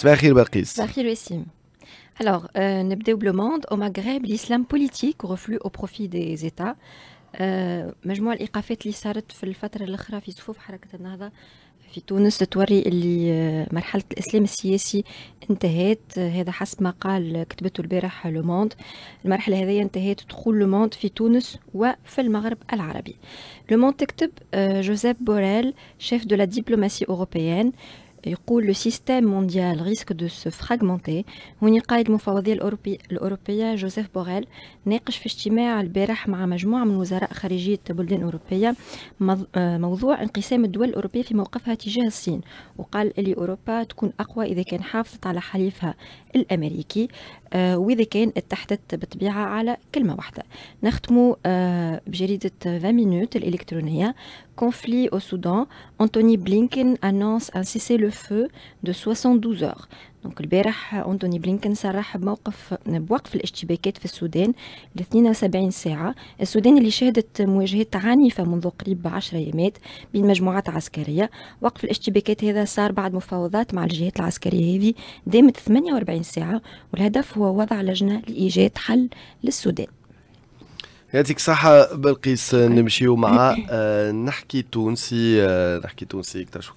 صباح الخير بلقيس صباح الخير وسيم Alors, euh, نبداو بالموند au Maghreb l'islam politique reflue au profit des États euh, مجموعة الإيقافات اللي صارت في الفترة الأخرى في صفوف حركة النهضة في تونس توري اللي مرحلة الإسلام السياسي انتهت هذا حسب ما قال كتبته البارح لوموند المرحلة هذه انتهت دخول لوموند في تونس وفي المغرب العربي لوموند تكتب جوزيف بوريل شيف دو لا ديبلوماسي أوروبيان يقول لو سيستيم مونديال ريسك دو سو فراغمونتي قائد المفوضية الأوروبي الأوروبية جوزيف بوغيل ناقش في اجتماع البارح مع مجموعة من وزراء خارجية بلدان أوروبية آه، موضوع انقسام الدول الأوروبية في موقفها تجاه الصين وقال اللي أوروبا تكون أقوى إذا كان حافظت على حليفها الأمريكي آه، وإذا كان اتحدت بالطبيعة على كلمة واحدة نختمو آه، بجريدة 20 مينوت الإلكترونية كونفلي أو سودان أنتوني بلينكن أنونس أن سيسي لو couvre-feu de 72 heures دونك البارح انتوني بلينكن صرح بموقف بوقف الاشتباكات في السودان ل 72 ساعة السودان اللي شهدت مواجهات عنيفة منذ قريب 10 ايامات بين مجموعات عسكرية وقف الاشتباكات هذا صار بعد مفاوضات مع الجهات العسكرية هذه دامت 48 ساعة والهدف هو وضع لجنة لإيجاد حل للسودان يعطيك صحة بلقيس نمشيو مع آه، نحكي تونسي آه، نحكي تونسي اكثر شو